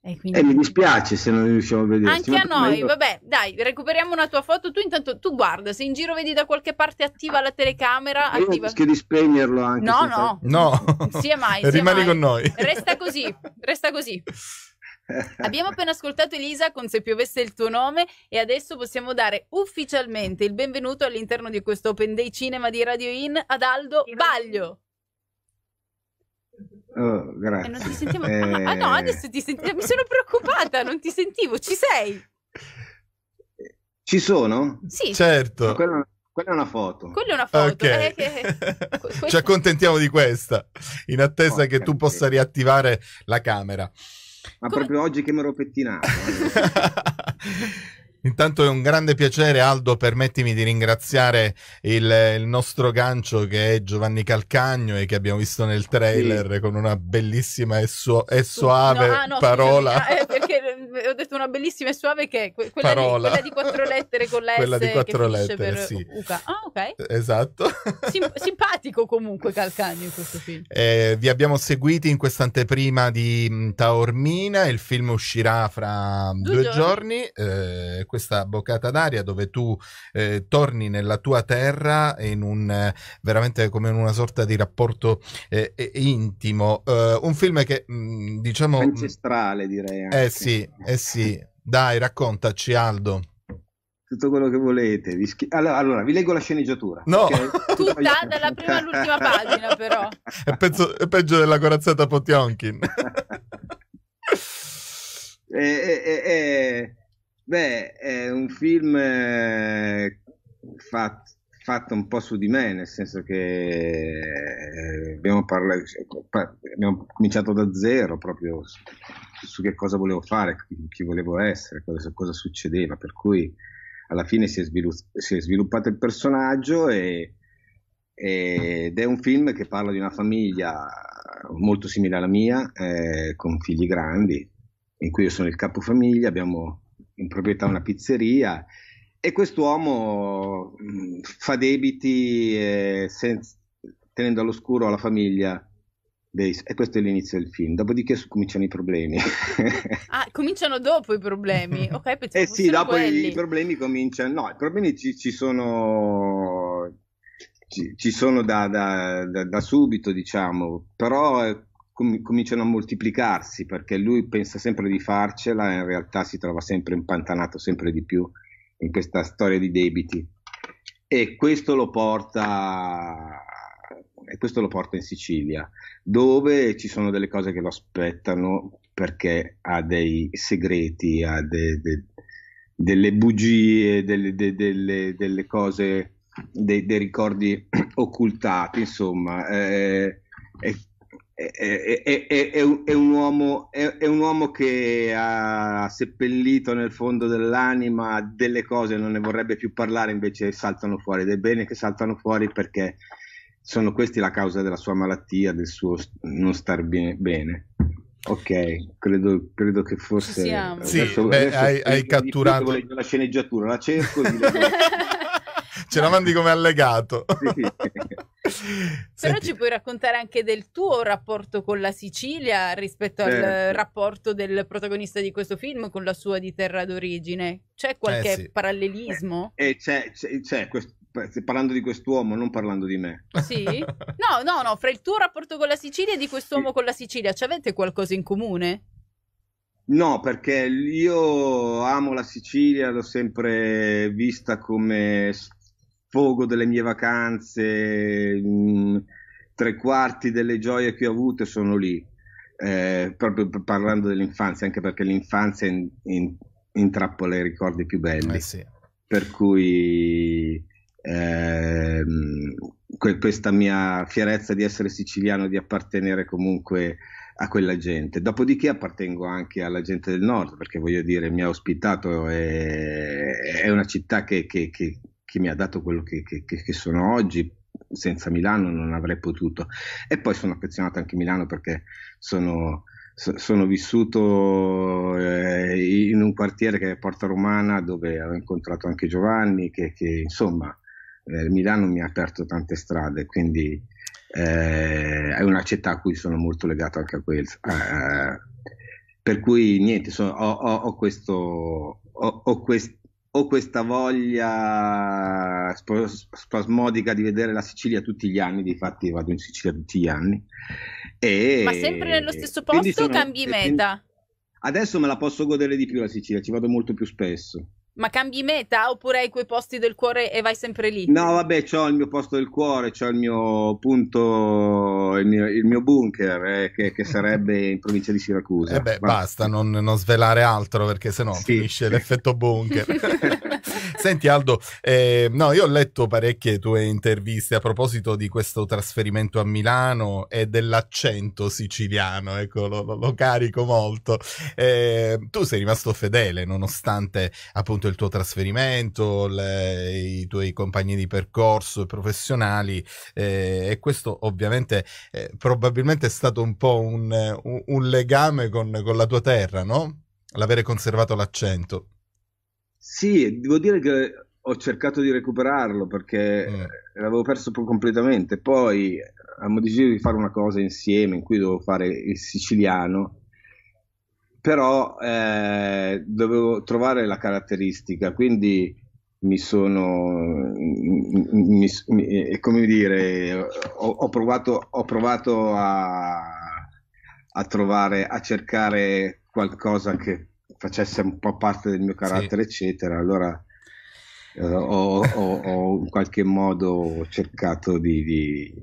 E, eh, quindi... eh, mi dispiace se non riusciamo a vedere. Anche a noi, io... vabbè, dai, recuperiamo una tua foto. Tu intanto tu guarda, se in giro vedi da qualche parte attiva la telecamera, io attiva. Rischio di spegnerlo anche. No, no. Fai... No. Sia mai. Rimani mai. con noi. Resta così, resta così. Abbiamo appena ascoltato Elisa con Se piovesse il tuo nome e adesso possiamo dare ufficialmente il benvenuto all'interno di questo Open Day Cinema di Radio In ad Aldo Baglio. Oh, grazie. Eh, non ti sentiamo... eh... ah, no, adesso ti sentiamo. Mi sono preoccupata, non ti sentivo. Ci sei? Ci sono? Sì. Certo. Quella, quella è una foto. Quella è una foto. Okay. Eh, che... Ci accontentiamo di questa, in attesa oh, che tu possa riattivare la camera. Ma Come... proprio oggi che me l'ho pettinato. Eh. Intanto è un grande piacere, Aldo, permettimi di ringraziare il, il, nostro gancio che è Giovanni Calcagno e che abbiamo visto nel trailer sì. con una bellissima e, su e suave no, ah, no, parola. Scusami, eh, perché eh, ho detto una bellissima e suave che è quella, di, quella di, quattro lettere con la quella S di quattro lettere, sì. Uca. Ah, ok. Esatto. Sim simpatico comunque Calcagno in questo film. Eh, vi abbiamo seguiti in questa anteprima di mm, Taormina, il film uscirà fra due, due giorni. giorni. Eh, questa boccata d'aria dove tu eh, torni nella tua terra in un veramente come in una sorta di rapporto eh, intimo. Uh, un film che mh, mm, diciamo mm ancestrale, direi. Eh anche. Eh sì, eh sì. Dai, raccontaci Aldo tutto quello che volete. Vi schi- allora, allora, vi leggo la sceneggiatura. No, okay? tutta dalla prima all'ultima pagina, però. È, pezzo, è peggio della corazzata Potionkin. è, è, Beh, è un film eh, fatto, fatto un po' su di me, nel senso che eh, abbiamo, parlato, abbiamo cominciato da zero proprio su, su, che cosa volevo fare, chi volevo essere, cosa, cosa succedeva, per cui alla fine si è, svilupp- si è sviluppato il personaggio e, e, ed è un film che parla di una famiglia molto simile alla mia, eh, con figli grandi, in cui io sono il capofamiglia, abbiamo in proprietà una pizzeria e quest'uomo mm, fa debiti eh, senza, tenendo all'oscuro la famiglia dei, e questo è l'inizio del film. Dopodiché cominciano i problemi. ah, cominciano dopo i problemi? Ok, Eh sì, dopo quelli. i problemi cominciano. No, i problemi ci, ci sono. Ci, ci sono da, da, da, da, subito, diciamo, però eh, com- cominciano a moltiplicarsi perché lui pensa sempre di farcela e in realtà si trova sempre impantanato sempre di più in questa storia di debiti e questo lo porta e questo lo porta in Sicilia, dove ci sono delle cose che lo aspettano perché ha dei segreti, ha de, de, delle bugie, delle, de, delle, delle cose, dei, dei ricordi occultati, insomma. Eh, e è, un, uomo, è, un uomo, che ha seppellito nel fondo dell'anima delle cose, non ne vorrebbe più parlare, invece saltano fuori, ed è bene che saltano fuori perché sono questi la causa della sua malattia, del suo non star bene. bene. Ok, credo, credo, che forse... Ci Adesso, sì, adesso hai, hai catturato... La sceneggiatura, la cerco... la... Ce la mandi come allegato. Sì, sì. Però ci puoi raccontare anche del tuo rapporto con la Sicilia rispetto al rapporto del protagonista di questo film con la sua di terra d'origine. C'è eh, qualche eh sì. parallelismo? Eh, eh, c'è, c'è, c'è questo parlando di quest'uomo, non parlando di me. Sì? No, no, no, fra il tuo rapporto con la Sicilia e di quest'uomo sì. con la Sicilia, ci avete qualcosa in comune? No, perché io amo la Sicilia, l'ho sempre vista come sfogo delle mie vacanze, mh, mm, tre quarti delle gioie che ho avute sono lì, eh, proprio parlando dell'infanzia, anche perché l'infanzia in, in, intrappola i ricordi più belli. Eh sì. Per cui eh, que- questa mia fierezza di essere siciliano, di appartenere comunque a quella gente. Dopodiché appartengo anche alla gente del nord, perché voglio dire, mi ha ospitato, è, è una città che, che, che, che mi ha dato quello che, che, che sono oggi, senza Milano non avrei potuto. E poi sono affezionato anche a Milano perché sono, sono vissuto eh, in un quartiere che è Porta Romana dove ho incontrato anche Giovanni, che, che insomma eh, Milano mi ha aperto tante strade, quindi eh, è una città a cui sono molto legato anche a quel. per cui niente, sono, ho, ho, ho, questo, ho, ho questo o questa voglia spasmodica di vedere la Sicilia tutti gli anni, di fatti vado in Sicilia tutti gli anni. E... Ma sempre nello stesso posto sono... o cambi meta? Adesso me la posso godere di più la Sicilia, ci vado molto più spesso. Ma cambi meta oppure hai quei posti del cuore e vai sempre lì? No, vabbè, ho il mio posto del cuore, ho il mio punto, il mio, il mio bunker eh, che, che, sarebbe in provincia di Siracusa. E eh beh, Ma... basta non, non, svelare altro perché sennò sì. finisce l'effetto bunker. Senti Aldo, eh, no, io ho letto parecchie tue interviste a proposito di questo trasferimento a Milano e dell'accento siciliano, ecco, lo, lo, lo carico molto. Eh, tu sei rimasto fedele nonostante appunto il tuo trasferimento, le, i tuoi compagni di percorso professionali eh, e questo ovviamente eh, probabilmente è stato un po' un, eh, un, un legame con, con la tua terra, no? L'avere conservato l'accento. Sì, devo dire che ho cercato di recuperarlo perché mm. l'avevo perso completamente. Poi abbiamo deciso di fare una cosa insieme in cui dovevo fare il siciliano però eh, dovevo trovare la caratteristica, quindi mi sono, mi, mi, eh, come dire, ho, ho provato, ho provato a, a, trovare, a cercare qualcosa che facesse un po' parte del mio carattere, sì. eccetera. Allora eh, ho, ho, ho, in qualche modo cercato di, di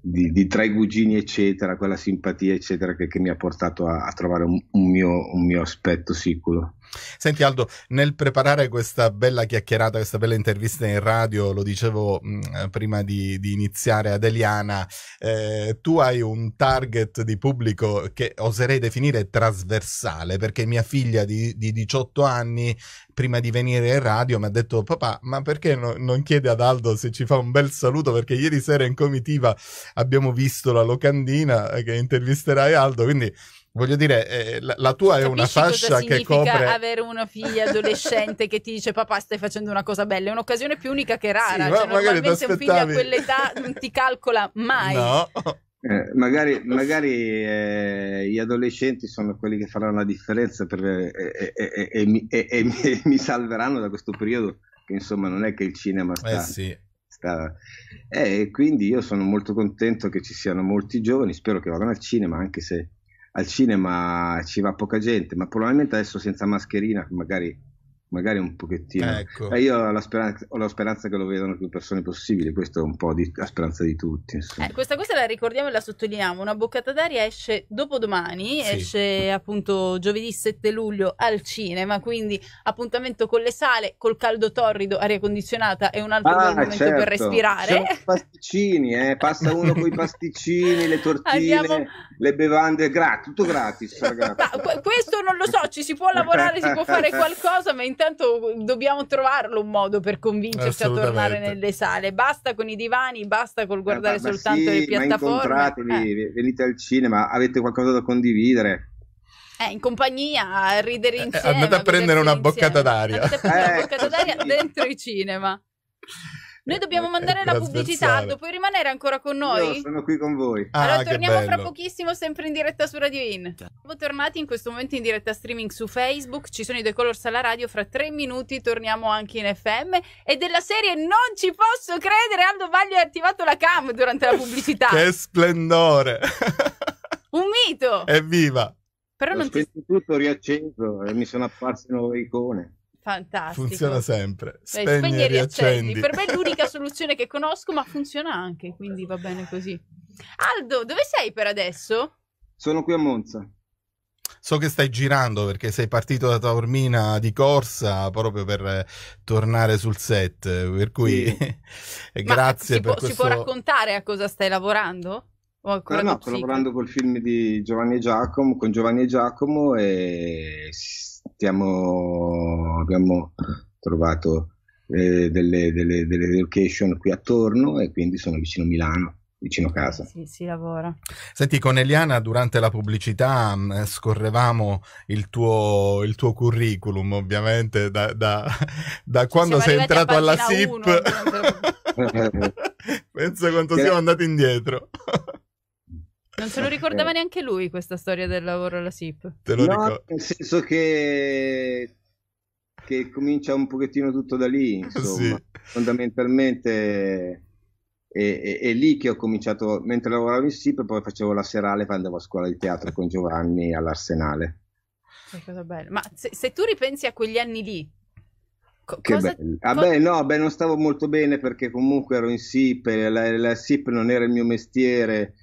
di, di, tra i cugini, eccetera, quella simpatia, eccetera, che, che mi ha portato a, a trovare un, un, mio, un, mio, aspetto sicuro. Senti Aldo, nel preparare questa bella chiacchierata, questa bella intervista in radio, lo dicevo mh, prima di, di, iniziare ad Eliana, eh, tu hai un target di pubblico che oserei definire trasversale, perché mia figlia di, di 18 anni, prima di venire in radio, mi ha detto papà, ma perché no, non chiedi ad Aldo se ci fa un bel saluto? Perché ieri sera in comitiva abbiamo visto la locandina eh, che intervisterai Aldo, quindi voglio dire, eh, la, la, tua Capisci è una fascia che copre... avere una figlia adolescente che ti dice papà stai facendo una cosa bella, è un'occasione più unica che rara, sì, cioè, normalmente un figlio a quell'età non ti calcola mai. No. Eh, magari, magari eh, gli adolescenti sono quelli che faranno la differenza e mi salveranno da questo periodo che insomma non è che il cinema sta... Eh sì basta. Eh, e quindi io sono molto contento che ci siano molti giovani, spero che vadano al cinema, anche se al cinema ci va poca gente, ma probabilmente adesso senza mascherina magari magari un pochettino. Ecco. Eh, io ho la, speranza, ho la, speranza, che lo vedano più persone possibile, questa è un po' di, la speranza di tutti. Eh, questa cosa la ricordiamo e la sottolineiamo, una boccata d'aria esce dopodomani, sì. esce appunto giovedì 7 luglio al cinema, quindi appuntamento con le sale, col caldo torrido, aria condizionata e un altro ah, momento certo. per respirare. Pasticcini, eh? passa uno con i pasticcini, le tortine, Abbiamo... le bevande, gratis, tutto gratis. Ma, questo non lo so, ci si può lavorare, si può fare qualcosa, ma in intanto dobbiamo trovarlo un modo per convincerci a tornare nelle sale. Basta con i divani, basta col eh, guardare eh, ma, soltanto ma sì, le piattaforme. Eh. venite al cinema, avete qualcosa da condividere. Eh, in compagnia, a ridere eh, insieme. Eh, andate a prendere una boccata d'aria. Andate a prendere una boccata eh. d'aria dentro i cinema. Noi eh, dobbiamo eh, mandare eh, la pubblicità, puoi rimanere ancora con noi? Io sono qui con voi. Ah, allora torniamo fra pochissimo sempre in diretta su Radio In. Siamo tornati in questo momento in diretta streaming su Facebook, ci sono i The Colors alla radio, fra tre minuti torniamo anche in FM e della serie non ci posso credere, Aldo Vaglio ha attivato la cam durante la pubblicità. che splendore! Un mito! Evviva! Però Ho non ti... tutto riacceso e mi sono apparse nuove icone. Fantastico. Funziona sempre. Spegni, eh, spegni e riaccendi. Per me è l'unica soluzione che conosco, ma funziona anche, quindi va bene così. Aldo, dove sei per adesso? Sono qui a Monza. So che stai girando perché sei partito da Taormina di corsa proprio per eh, tornare sul set, per cui sì. Eh, grazie si per può, questo... Si può raccontare a cosa stai lavorando? Eh, no, no sto lavorando col film di Giovanni e Giacomo, con Giovanni e Giacomo e Stiamo, abbiamo trovato eh, delle, delle, delle location qui attorno e quindi sono vicino Milano vicino a casa. Sì, si lavora. Senti, con Eliana durante la pubblicità mh, mm, eh, scorrevamo il tuo, il tuo, curriculum, ovviamente, da, da, da quando sei entrato alla SIP. Uno, Penso quanto che... siamo andati indietro. Non se lo ricordava neanche lui questa storia del lavoro alla SIP. Te lo no, ricordo. Nel senso che... che comincia un pochettino tutto da lì, sì. Fondamentalmente è, lì che ho cominciato, mentre lavoravo in SIP, poi facevo la serale, poi andavo a scuola di teatro con Giovanni all'Arsenale. Che cosa bella. Ma se, se tu ripensi a quegli anni lì, Co- che cosa... bello. Ah, beh, no, beh, non stavo molto bene perché comunque ero in SIP, la, la SIP non era il mio mestiere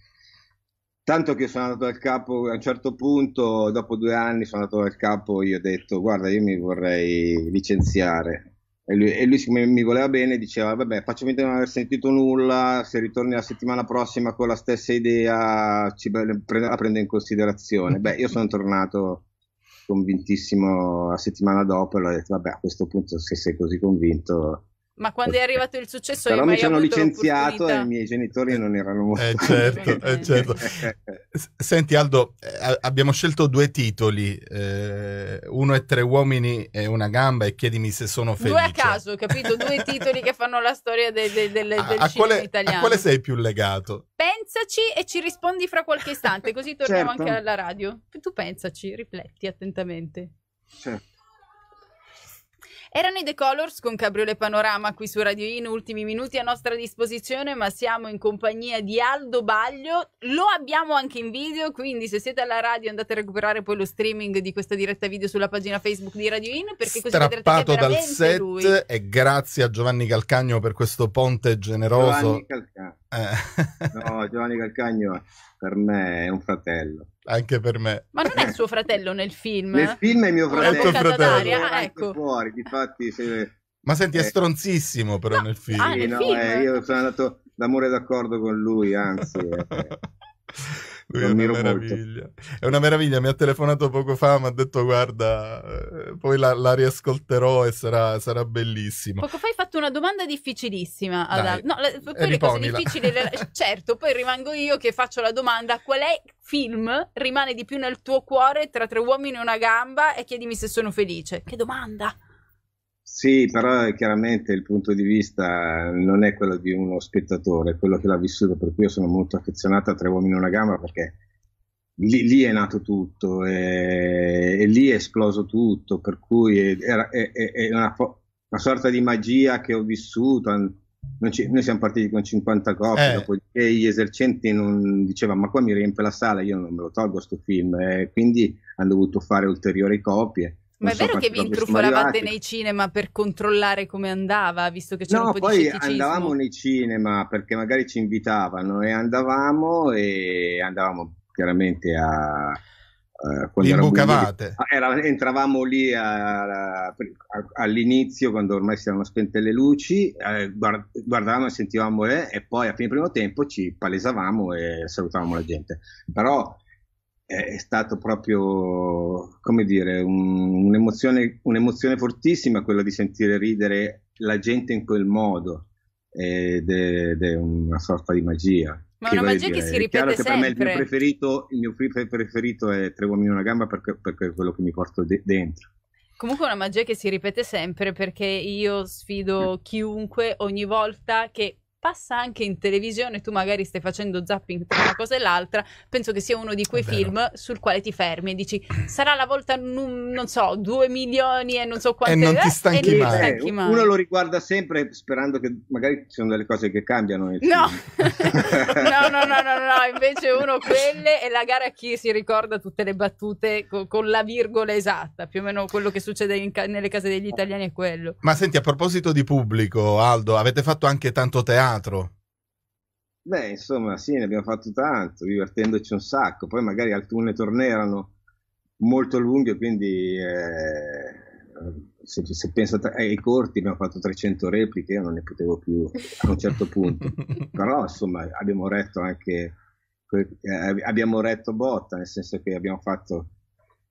Tanto che sono andato dal capo a un certo punto, dopo due anni sono andato dal capo e gli ho detto guarda io mi vorrei licenziare. E lui, e lui mi, voleva bene, diceva vabbè faccio finta di non aver sentito nulla, se ritorni la settimana prossima con la stessa idea ci, la prendo in considerazione. Beh, io sono tornato convintissimo la settimana dopo e l'ho detto vabbè a questo punto se sei così convinto ma quando è arrivato il successo Però io mi hanno licenziato e i miei genitori non erano eh, molto eh certo, eh certo. Senti Aldo, eh, abbiamo scelto due titoli, eh, uno è Tre uomini e una gamba e chiedimi se sono felice. Due a caso, capito? Due titoli che fanno la storia de, de, de, del, a, del italiano. A quale sei più legato? Pensaci e ci rispondi fra qualche istante, così torniamo certo. anche alla radio. Tu pensaci, rifletti attentamente. Certo. Erano i The Colors con Cabriole Panorama qui su Radio In, ultimi minuti a nostra disposizione, ma siamo in compagnia di Aldo Baglio, lo abbiamo anche in video, quindi se siete alla radio andate a recuperare poi lo streaming di questa diretta video sulla pagina Facebook di Radio In, perché così Strappato vedrete dal set lui. e grazie a Giovanni Calcagno per questo ponte generoso. Giovanni Calcagno eh. no, Giovanni Calcagno per me è un fratello. Anche per me. Ma non è suo fratello nel film? Nel film è mio fratello. È tuo fratello. Ah, ecco. Fuori, difatti, se... Ma senti, è eh. stronzissimo però no. nel film. Ah, nel no, film? Eh, io sono andato d'amore d'accordo con lui, anzi. Eh. Lui è una meraviglia. Molto. È una meraviglia, mi ha telefonato poco fa, mi ha detto guarda, eh, poi la, la riascolterò e sarà, sarà bellissima. Poco fa hai fatto una domanda difficilissima. Ad... No, la, poi le cose difficili, le... certo, poi rimango io che faccio la domanda, qual è film rimane di più nel tuo cuore tra tre uomini e una gamba e chiedimi se sono felice? Che domanda! Sì, però eh, chiaramente il punto di vista non è quello di uno spettatore, è quello che l'ha vissuto, per cui io sono molto affezionato a Tre uomini e una gamba perché lì, lì è nato tutto e, e, lì è esploso tutto, per cui è, è, è una, una, sorta di magia che ho vissuto. Ci, noi siamo partiti con 50 copie, eh. dopodiché gli esercenti non dicevano ma qua mi riempie la sala, io non me lo tolgo questo film, e eh, quindi hanno dovuto fare ulteriori copie ma è vero che vi intrufolavate nei cinema per controllare come andava, visto che c'era no, un po' poi di poi andavamo nei cinema perché magari ci invitavano e andavamo e andavamo chiaramente a... a imbucavate? Ah, entravamo lì a, a, all'inizio quando ormai si erano spente le luci, eh, guard, guardavamo e sentivamo le eh, e poi a fine primo tempo ci palesavamo e salutavamo la gente. Però è, stato proprio, come dire, un, un'emozione, un'emozione, fortissima quella di sentire ridere la gente in quel modo ed è, ed è una sorta di magia. Ma una magia dire. che si ripete che sempre. Per me il mio preferito, il mio preferito è Tre uomini e una gamba perché, perché, è quello che mi porto de- dentro. Comunque è una magia che si ripete sempre perché io sfido chiunque ogni volta che passa anche in televisione, tu magari stai facendo zapping tra una cosa e l'altra, penso che sia uno di quei film sul quale ti fermi e dici sarà la volta, non, non so, due milioni e non so quante... E non ti eh, stanchi, eh, mai. Non ti stanchi eh, mai. Uno lo riguarda sempre sperando che magari ci sono delle cose che cambiano. No. no. no, no, no, no, invece uno quelle e la gara a chi si ricorda tutte le battute co- con la virgola esatta, più o meno quello che succede ca- nelle case degli italiani è quello. Ma senti, a proposito di pubblico, Aldo, avete fatto anche tanto teatro teatro? Beh, insomma, sì, ne abbiamo fatto tanto, divertendoci un sacco. Poi magari alcune tornei erano molto lunghe, quindi eh, se, se penso ai eh, corti abbiamo fatto 300 repliche, io non ne potevo più a un certo punto. Però, insomma, abbiamo retto anche... Eh, abbiamo retto botta, nel senso che abbiamo fatto...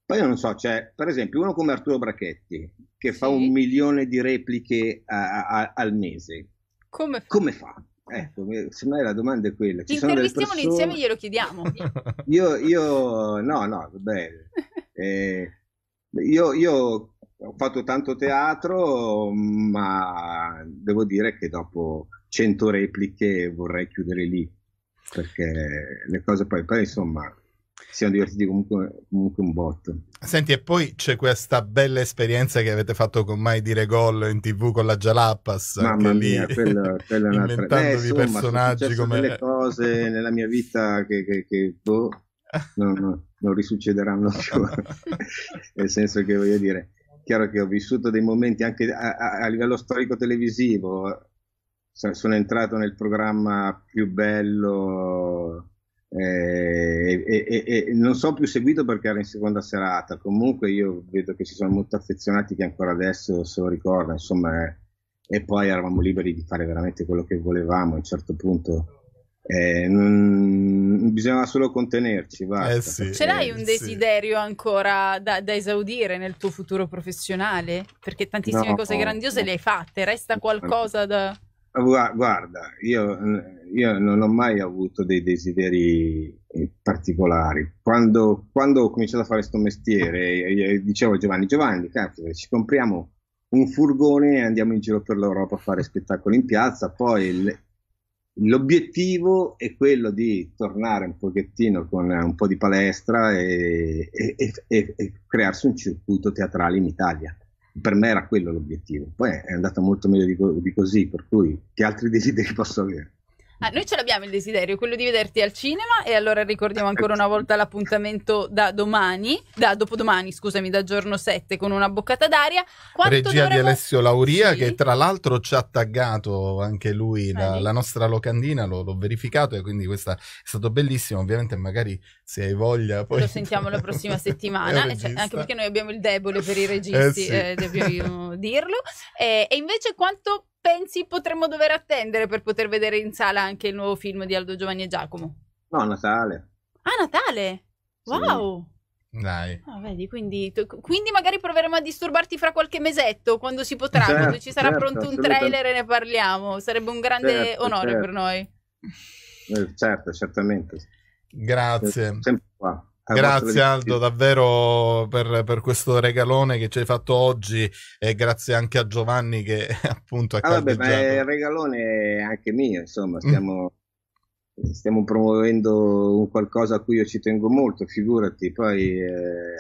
Poi io non so, cioè, per esempio uno come Arturo Brachetti, che fa un milione di repliche a, a, al mese come fa? Come fa? Ecco, semmai la domanda è quella. Ci Intervistiamolo persone... insieme e glielo chiediamo. io, io, no, no, vabbè. Eh, io, io ho fatto tanto teatro, ma devo dire che dopo 100 repliche vorrei chiudere lì, perché le cose poi, poi insomma, siamo divertiti comunque, comunque, un botto. Senti, e poi c'è questa bella esperienza che avete fatto con Mai Dire Gol in tv con la Jalappas. Mamma mia, lì, quella, quella è un'altra... Beh, insomma, personaggi come... delle cose nella mia vita che, che, che boh, no, non risuccederanno più. Nel senso che voglio dire, chiaro che ho vissuto dei momenti anche a, a, a livello storico televisivo, sono entrato nel programma più bello e, e, e, non sono più seguito perché era in seconda serata, comunque io vedo che ci sono molto affezionati che ancora adesso se lo ricorda, insomma, eh, e poi eravamo liberi di fare veramente quello che volevamo a un certo punto. Eh, non... bisognava solo contenerci. Eh sì, Ce l'hai eh un desiderio sì. ancora da, da, esaudire nel tuo futuro professionale? Perché tantissime no, cose grandiose no. le hai fatte, resta qualcosa da. Guarda, io, io, non ho mai avuto dei desideri eh, particolari. Quando, quando ho cominciato a fare questo mestiere, eh, dicevo a Giovanni, Giovanni, cazzo, ci compriamo un furgone e andiamo in giro per l'Europa a fare spettacoli in piazza, poi il, l'obiettivo è quello di tornare un pochettino con un po' di palestra e, e, e, e crearsi un circuito teatrale in Italia per me era quello l'obiettivo. Poi è andata molto meglio di, co- di così, per cui che altri desideri posso avere? Ah, noi ce l'abbiamo il desiderio, quello di vederti al cinema e allora ricordiamo ancora una volta l'appuntamento da domani, da dopodomani, scusami, da giorno 7 con una boccata d'aria. Quanto Regia dovremmo... di Alessio Lauria sì. che tra l'altro ci ha taggato anche lui la, la nostra locandina, l'ho, l'ho, verificato e quindi questa è stato bellissimo, ovviamente magari se hai voglia poi... Lo sentiamo la prossima settimana, eh, cioè, anche perché noi abbiamo il debole per i registi, eh sì. eh, dobbiamo dirlo. Eh, e invece quanto pensi potremmo dover attendere per poter vedere in sala anche il nuovo film di Aldo Giovanni e Giacomo? No, Natale. Ah, Natale! Wow! Sì. Dai. Ah, vedi, quindi, quindi, magari proveremo a disturbarti fra qualche mesetto, quando si potrà, certo, quando ci sarà certo, pronto un trailer e ne parliamo. Sarebbe un grande certo, onore per certo. noi. Eh, certo, certamente. Grazie. Sempre qua. Grazie Aldo davvero per, per, questo regalone che ci hai fatto oggi e grazie anche a Giovanni che appunto ha ah, vabbè, ma il regalone è anche mio, insomma, mm. stiamo, mm. stiamo promuovendo un qualcosa a cui io ci tengo molto, figurati, poi eh,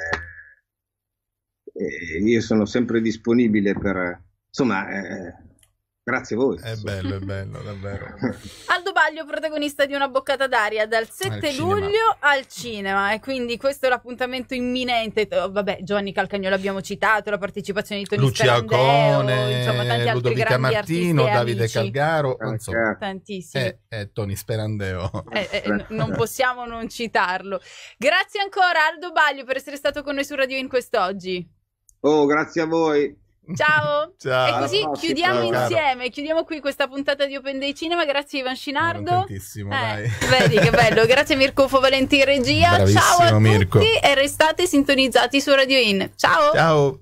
eh io sono sempre disponibile per, insomma, eh, Grazie a voi. È bello, è bello, davvero. Aldo Baglio, protagonista di Una boccata d'aria, dal 7 al luglio cinema. al cinema. E quindi questo è l'appuntamento imminente. Eh, vabbè, Gianni Calcagnolo abbiamo citato, la partecipazione di Tony Lucia Alcone, insomma, tanti Ludovica Martino, Davide amici. Calgaro, ah, insomma, certo. tantissimi. E, Tony Sperandeo. E, eh, e, eh, non possiamo non citarlo. Grazie ancora Aldo Baglio per essere stato con noi su Radio In quest'oggi. Oh, grazie a voi. Ciao. Ciao. E così no, chiudiamo prego, insieme, caro. chiudiamo qui questa puntata di Open Day Cinema. Grazie Ivan Scinardo. Eh, tantissimo, eh, Vedi che bello. Grazie Mirko Fovalenti in regia. Bravissimo, Ciao a Mirko. tutti e restate sintonizzati su Radio In. Ciao. Ciao.